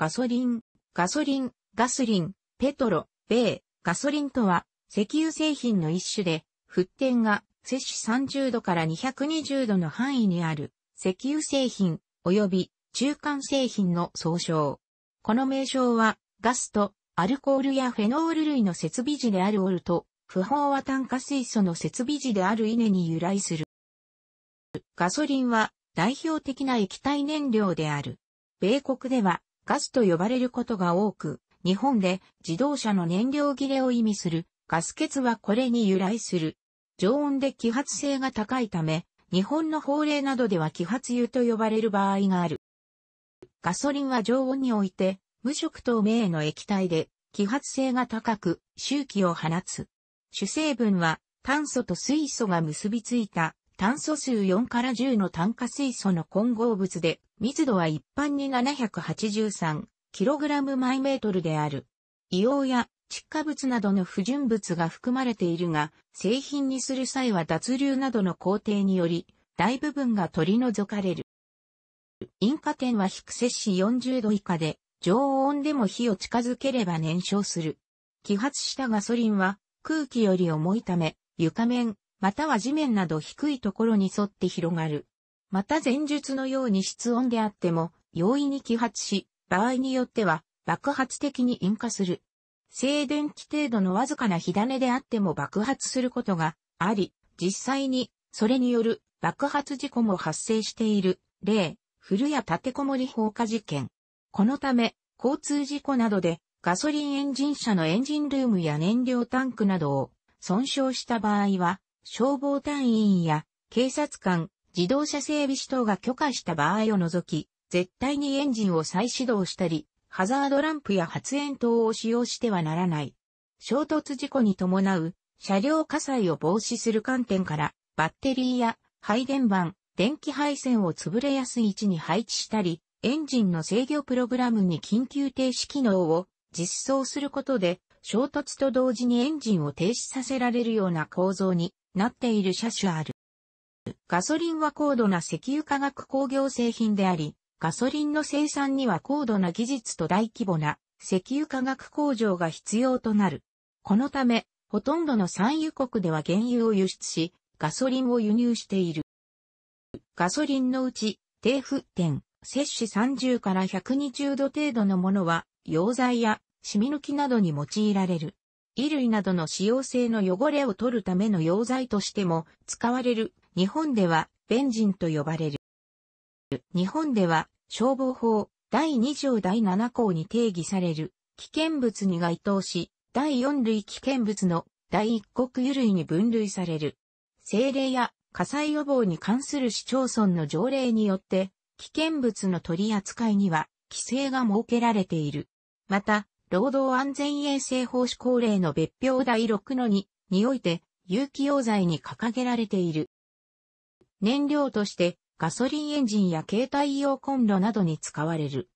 ガソリン、ガソリン、ガスリン、ペトロ、米、ガソリンとは、石油製品の一種で、沸点が、摂氏30度から220度の範囲にある、石油製品、及び、中間製品の総称。この名称は、ガスと、アルコールやフェノール類の設備時であるオルと、不飽和炭化水素の設備時であるイネに由来する。ガソリンは、代表的な液体燃料である。米国では、ガスと呼ばれることが多く、日本で自動車の燃料切れを意味するガス欠はこれに由来する。常温で揮発性が高いため、日本の法令などでは揮発油と呼ばれる場合がある。ガソリンは常温において、無色透明の液体で、揮発性が高く、周期を放つ。主成分は、炭素と水素が結びついた、炭素数4から10の炭化水素の混合物で、密度は一般に 783kg イメートルである。硫黄や窒化物などの不純物が含まれているが、製品にする際は脱硫などの工程により、大部分が取り除かれる。引火点は低摂氏40度以下で、常温でも火を近づければ燃焼する。揮発したガソリンは空気より重いため、床面、または地面など低いところに沿って広がる。また前述のように室温であっても、容易に揮発し、場合によっては爆発的に引火する。静電気程度のわずかな火種であっても爆発することがあり、実際にそれによる爆発事故も発生している例、古谷立てこもり放火事件。このため、交通事故などでガソリンエンジン車のエンジンルームや燃料タンクなどを損傷した場合は、消防隊員や警察官、自動車整備士等が許可した場合を除き、絶対にエンジンを再始動したり、ハザードランプや発煙筒を使用してはならない。衝突事故に伴う車両火災を防止する観点から、バッテリーや配電盤、電気配線を潰れやすい位置に配置したり、エンジンの制御プログラムに緊急停止機能を実装することで、衝突と同時にエンジンを停止させられるような構造になっている車種ある。ガソリンは高度な石油化学工業製品であり、ガソリンの生産には高度な技術と大規模な石油化学工場が必要となる。このため、ほとんどの産油国では原油を輸出し、ガソリンを輸入している。ガソリンのうち、低沸点、摂氏30から120度程度のものは、溶剤や染み抜きなどに用いられる。衣類などの使用性の汚れを取るための溶剤としても使われる日本では、弁人と呼ばれる。日本では、消防法、第2条第7項に定義される、危険物に該当し、第4類危険物の第1国由類に分類される。政令や火災予防に関する市町村の条例によって、危険物の取り扱いには規制が設けられている。また、労働安全衛生法施行令の別表第6の2において、有機溶剤に掲げられている。燃料としてガソリンエンジンや携帯用コンロなどに使われる。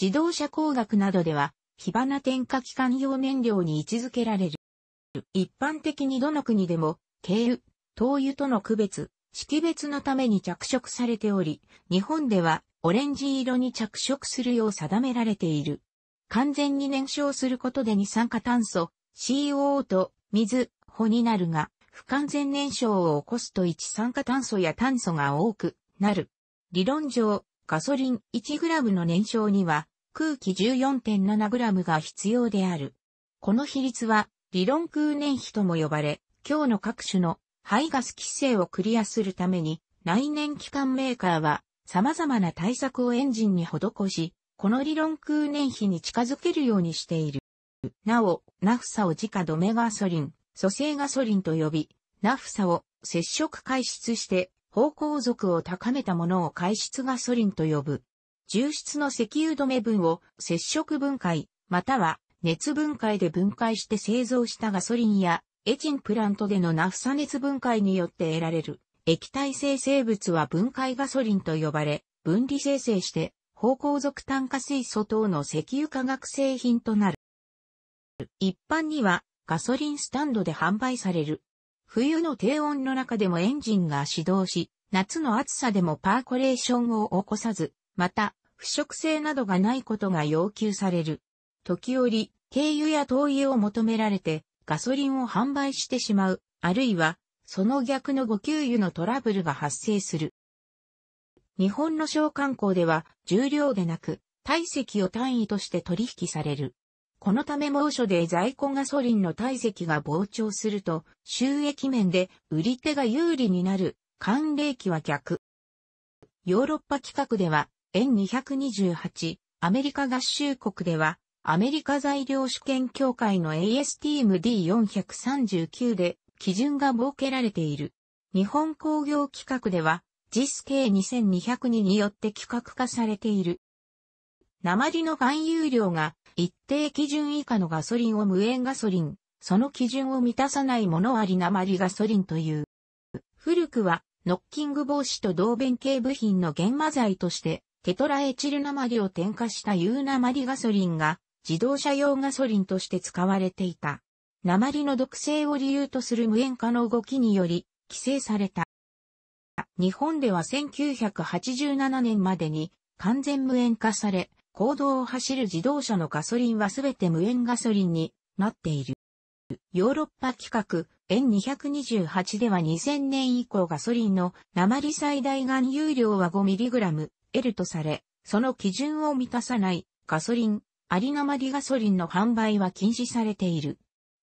自動車工学などでは、火花点火機関用燃料に位置づけられる。一般的にどの国でも、軽油、灯油との区別、識別のために着色されており、日本ではオレンジ色に着色するよう定められている。完全に燃焼することで二酸化炭素、c o o と水、穂になるが、不完全燃焼を起こすと一酸化炭素や炭素が多くなる。理論上、ガソリン 1g の燃焼には空気 14.7g が必要である。この比率は理論空燃費とも呼ばれ、今日の各種の排ガス規制をクリアするために内燃機関メーカーは様々な対策をエンジンに施し、この理論空燃費に近づけるようにしている。なお、ナフサを自家ドメガソリン、蘇生ガソリンと呼び、ナフサを接触解質して方向属を高めたものを解質ガソリンと呼ぶ。重質の石油止め分を接触分解、または熱分解で分解して製造したガソリンやエチンプラントでのナフサ熱分解によって得られる液体生成物は分解ガソリンと呼ばれ、分離生成して方向属炭化水素等の石油化学製品となる。一般にはガソリンスタンドで販売される。冬の低温の中でもエンジンが始動し、夏の暑さでもパーコレーションを起こさず、また、腐食性などがないことが要求される。時折、軽油や灯油を求められて、ガソリンを販売してしまう、あるいは、その逆の誤給油のトラブルが発生する。日本の商慣行では、重量でなく、体積を単位として取引される。このため猛暑で在庫ガソリンの体積が膨張すると、収益面で売り手が有利になる、寒冷期は逆。ヨーロッパ規格では、円228、アメリカ合衆国では、アメリカ材料主権協会の ASTMD439 で基準が設けられている。日本工業規格では、JIS k 2202によって規格化されている。鉛の含有量が一定基準以下のガソリンを無塩ガソリン、その基準を満たさないものあり鉛ガソリンという。古くは、ノッキング防止と同弁形部品の現麻剤として、テトラエチル鉛を添加した有鉛ガソリンが、自動車用ガソリンとして使われていた。鉛の毒性を理由とする無塩化の動きにより、規制された。日本では1987年までに完全無塩化され、公道を走る自動車のガソリンはすべて無塩ガソリンになっている。ヨーロッパ規格 N228 では2000年以降ガソリンの鉛最大含有量は 5mgL とされ、その基準を満たさないガソリン、あり鉛ガソリンの販売は禁止されている。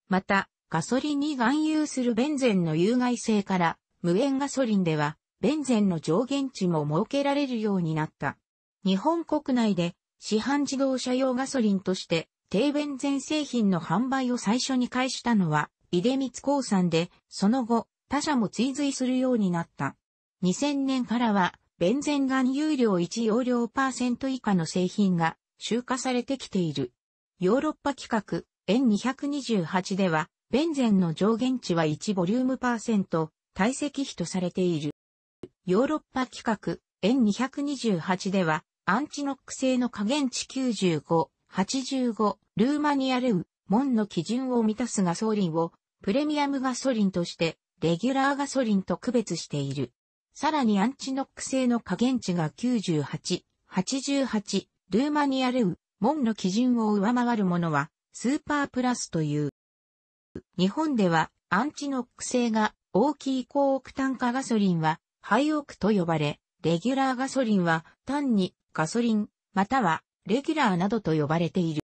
また、ガソリンに含有するベンゼンの有害性から、無塩ガソリンでは、ベンゼンの上限値も設けられるようになった。日本国内で市販自動車用ガソリンとして、低弁全製品の販売を最初に開始したのは、出光興産で、その後、他社も追随するようになった。2000年からは、ベンゼンガン有料1容量パーセント以下の製品が集荷されてきている。ヨーロッパ規格 N228 では、ベンゼンの上限値は1ボリュームパーセント、体積比とされている。ヨーロッパ規格 N228 では、アンチノック製の加減値95、85、ルーマニアルウ、門の基準を満たすガソリンを、プレミアムガソリンとして、レギュラーガソリンと区別している。さらにアンチノック製の加減値が98、88、ルーマニアルウ、門の基準を上回るものは、スーパープラスという。日本では、アンチノック製が大きい高オクタン化ガソリンは、ハイオクと呼ばれ、レギュラーガソリンは単にガソリンまたはレギュラーなどと呼ばれている。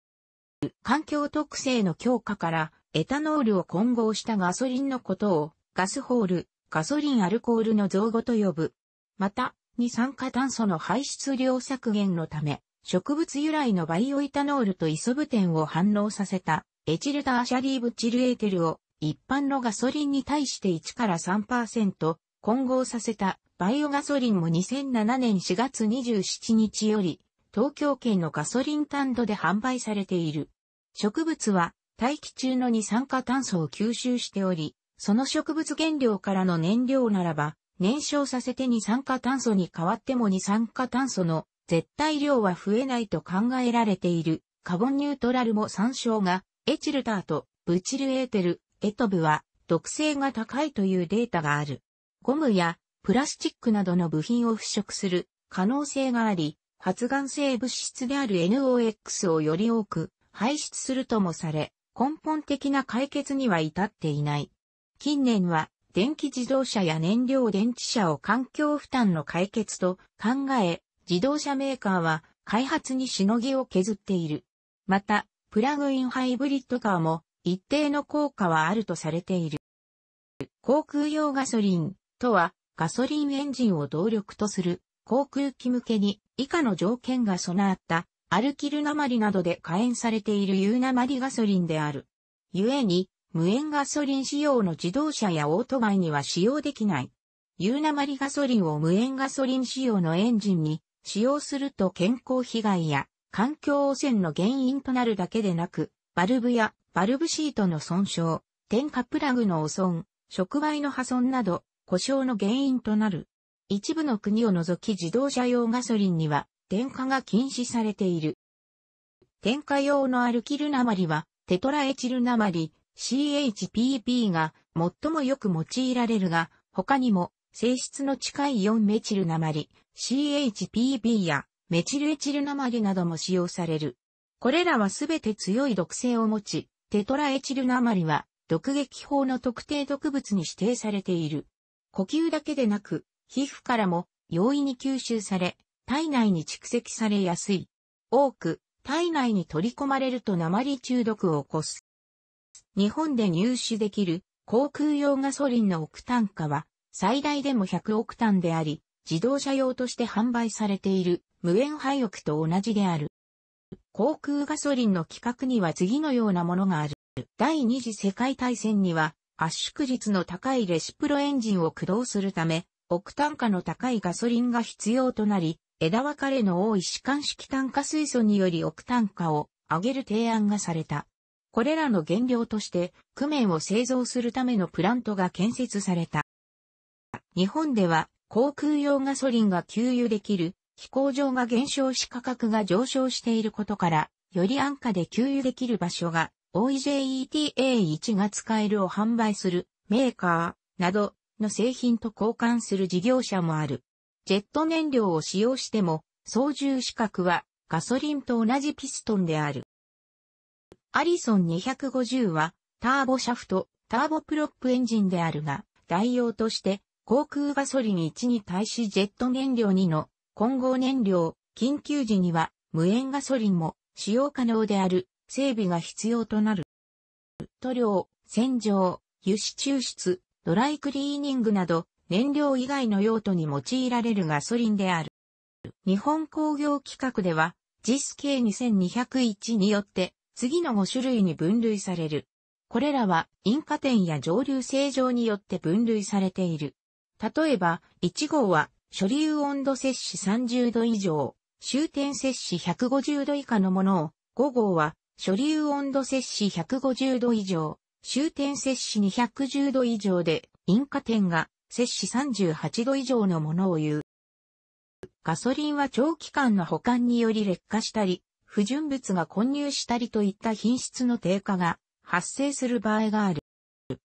環境特性の強化からエタノールを混合したガソリンのことをガスホール、ガソリンアルコールの造語と呼ぶ。また、二酸化炭素の排出量削減のため、植物由来のバイオエタノールとイソブテンを反応させたエチルダーシャリーブチルエーテルを一般のガソリンに対して1から3%混合させたバイオガソリンも2007年4月27日より、東京圏のガソリン単土で販売されている。植物は、大気中の二酸化炭素を吸収しており、その植物原料からの燃料ならば、燃焼させて二酸化炭素に変わっても二酸化炭素の絶対量は増えないと考えられている。カボンニュートラルも参照が、エチルターとブチルエーテル、エトブは毒性が高いというデータがある。ゴムやプラスチックなどの部品を腐食する可能性があり、発がん性物質である NOx をより多く排出するともされ、根本的な解決には至っていない。近年は電気自動車や燃料電池車を環境負担の解決と考え、自動車メーカーは開発にしのぎを削っている。また、プラグインハイブリッドカーも一定の効果はあるとされている。航空用ガソリンとはガソリンエンジンを動力とする航空機向けに以下の条件が備わったアルキル鉛などで火炎されている有鉛ガソリンである。故に、無塩ガソリン使用の自動車やオートバイには使用できない。有鉛ガソリンを無塩ガソリン使用のエンジンに使用すると健康被害や環境汚染の原因となるだけでなく、バルブやバルブシートの損傷、点火プラグの汚損、触媒の破損など、故障の原因となる。一部の国を除き自動車用ガソリンには、電化が禁止されている。電化用のアルキル鉛は、テトラエチル鉛、CHPB が最もよく用いられるが、他にも、性質の近い4メチル鉛、CHPB やメチルエチル鉛なども使用される。これらはすべて強い毒性を持ち、テトラエチル鉛は毒撃法の特定毒物に指定されている。呼吸だけでなく、皮膚からも容易に吸収され、体内に蓄積されやすい。多く、体内に取り込まれると鉛中毒を起こす。日本で入手できる航空用ガソリンの億単価は最大でも100億単であり、自動車用として販売されている無塩廃屋と同じである。航空ガソリンの規格には次のようなものがある。第二次世界大戦には圧縮率の高いレシプロエンジンを駆動するため、億単価の高いガソリンが必要となり、枝分かれの多い士管式炭化水素により億単価を上げる提案がされた。これらの原料として、クメンを製造するためのプラントが建設された。日本では、航空用ガソリンが給油できる、飛行場が減少し価格が上昇していることから、より安価で給油できる場所が OEJETA1 が使えるを販売するメーカーなどの製品と交換する事業者もある。ジェット燃料を使用しても操縦資格はガソリンと同じピストンである。アリソン250はターボシャフト、ターボプロップエンジンであるが、代用として航空ガソリン1に対しジェット燃料2の混合燃料、緊急時には無塩ガソリンも使用可能である整備が必要となる。塗料、洗浄、油脂抽出、ドライクリーニングなど、燃料以外の用途に用いられるガソリンである。日本工業規格では、JISK2201 によって、次の5種類に分類される。これらは、引火点や蒸留正常によって分類されている。例えば、1号は、処理温度摂取30度以上、終点摂取150度以下のものを、5号は、所流温度摂氏150度以上、終点摂氏210度以上で、引火点が摂氏38度以上のものを言う。ガソリンは長期間の保管により劣化したり、不純物が混入したりといった品質の低下が発生する場合がある。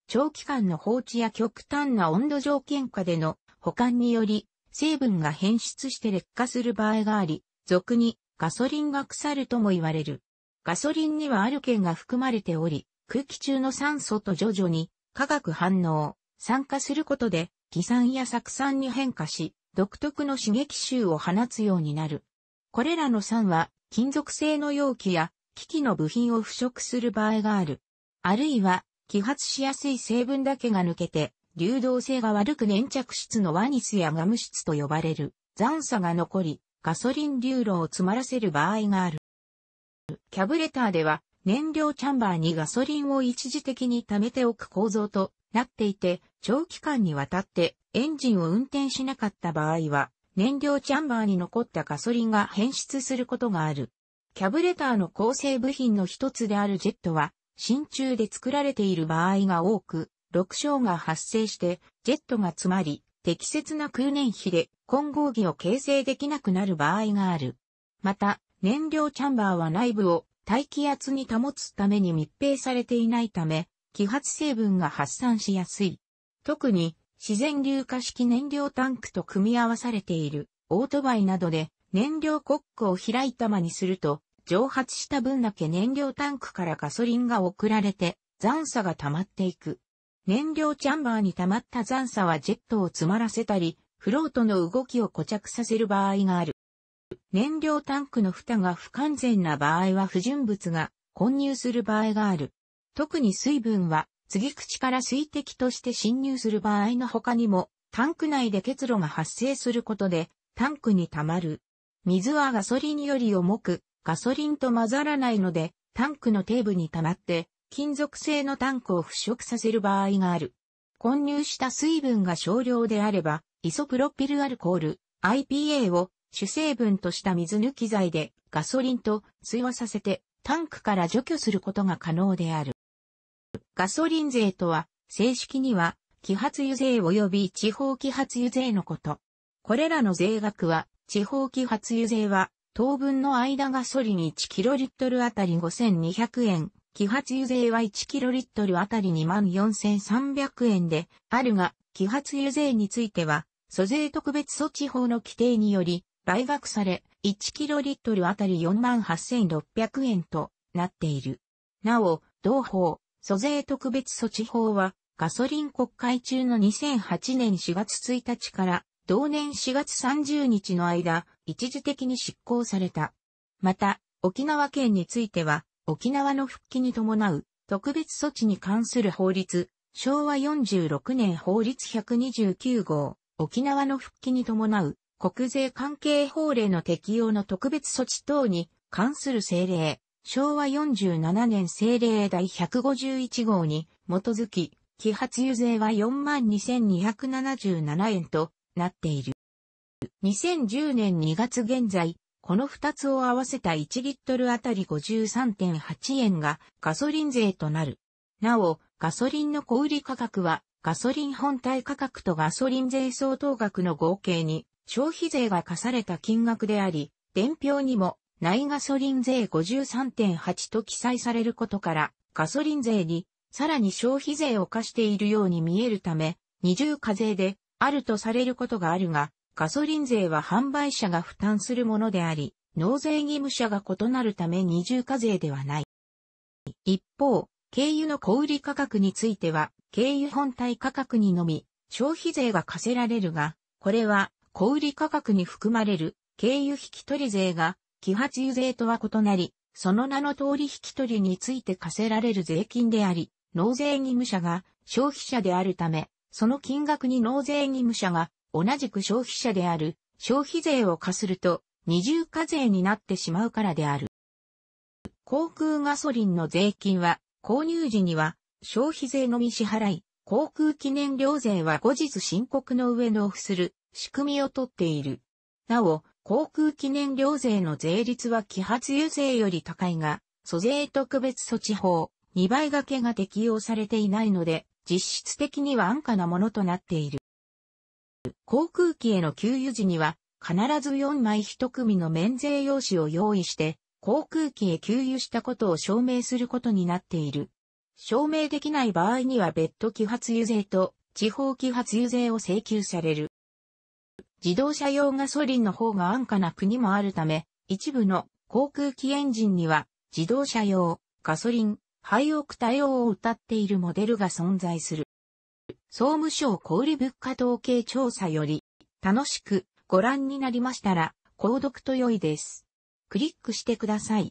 長期間の放置や極端な温度条件下での保管により成分が変質して劣化する場合があり、俗にガソリンが腐るとも言われる。ガソリンにはアルケンが含まれており、空気中の酸素と徐々に化学反応、酸化することで、偽酸や酢酸に変化し、独特の刺激臭を放つようになる。これらの酸は、金属製の容器や機器の部品を腐食する場合がある。あるいは、揮発しやすい成分だけが抜けて、流動性が悪く粘着質のワニスやガム質と呼ばれる残差が残り、ガソリン流路を詰まらせる場合がある。キャブレターでは、燃料チャンバーにガソリンを一時的に貯めておく構造となっていて、長期間にわたってエンジンを運転しなかった場合は、燃料チャンバーに残ったガソリンが変質することがある。キャブレターの構成部品の一つであるジェットは、真鍮で作られている場合が多く、6章が発生して、ジェットが詰まり、適切な空燃費で混合儀を形成できなくなる場合がある。また、燃料チャンバーは内部を大気圧に保つために密閉されていないため、揮発成分が発散しやすい。特に自然硫化式燃料タンクと組み合わされているオートバイなどで燃料コックを開いたまにすると蒸発した分だけ燃料タンクからガソリンが送られて残差が溜まっていく。燃料チャンバーに溜まった残差はジェットを詰まらせたり、フロートの動きを固着させる場合がある。燃料タンクの蓋が不完全な場合は不純物が混入する場合がある。特に水分は、継ぎ口から水滴として侵入する場合の他にも、タンク内で結露が発生することで、タンクに溜まる。水はガソリンより重く、ガソリンと混ざらないので、タンクの底部に溜まって、金属製のタンクを腐食させる場合がある。混入した水分が少量であれば、イソプロピルアルコール、IPA を主成分とした水抜き剤でガソリンと通話させてタンクから除去することが可能である。ガソリン税とは、正式には、揮発油税及び地方揮発油税のこと。これらの税額は、地方揮発油税は、当分の間ガソリン1トルあたり5200円、揮発油税は1トルあたり24300円であるが、揮発油税については、租税特別措置法の規定により、売却され、1キロリットルあたり48,600円となっている。なお、同法、租税特別措置法は、ガソリン国会中の2008年4月1日から同年4月30日の間、一時的に執行された。また、沖縄県については、沖縄の復帰に伴う特別措置に関する法律、昭和46年法律129号、沖縄の復帰に伴う国税関係法令の適用の特別措置等に関する政令、昭和47年政令第151号に基づき、揮発油税は42,277円となっている。2010年2月現在、この2つを合わせた1リットルあたり53.8円がガソリン税となる。なお、ガソリンの小売価格はガソリン本体価格とガソリン税相当額の合計に消費税が課された金額であり、伝票にも、内ガソリン税53.8と記載されることから、ガソリン税に、さらに消費税を課しているように見えるため、二重課税で、あるとされることがあるが、ガソリン税は販売者が負担するものであり、納税義務者が異なるため二重課税ではない。一方、軽油の小売価格については、軽油本体価格にのみ、消費税が課せられるが、これは小売価格に含まれる経由引き取り税が、揮発油税とは異なり、その名の通り引き取りについて課せられる税金であり、納税義務者が消費者であるため、その金額に納税義務者が同じく消費者である消費税を課すると二重課税になってしまうからである。航空ガソリンの税金は購入時には消費税のみ支払い、航空記念料税は後日申告の上納付する仕組みをとっている。なお、航空記念料税の税率は揮発油税より高いが、租税特別措置法、2倍掛けが適用されていないので、実質的には安価なものとなっている。航空機への給油時には、必ず4枚1組の免税用紙を用意して、航空機へ給油したことを証明することになっている。証明できない場合には別途揮発油税と地方揮発油税を請求される。自動車用ガソリンの方が安価な国もあるため、一部の航空機エンジンには自動車用ガソリン、廃屋対応を謳っているモデルが存在する。総務省小売物価統計調査より楽しくご覧になりましたら購読と良いです。クリックしてください。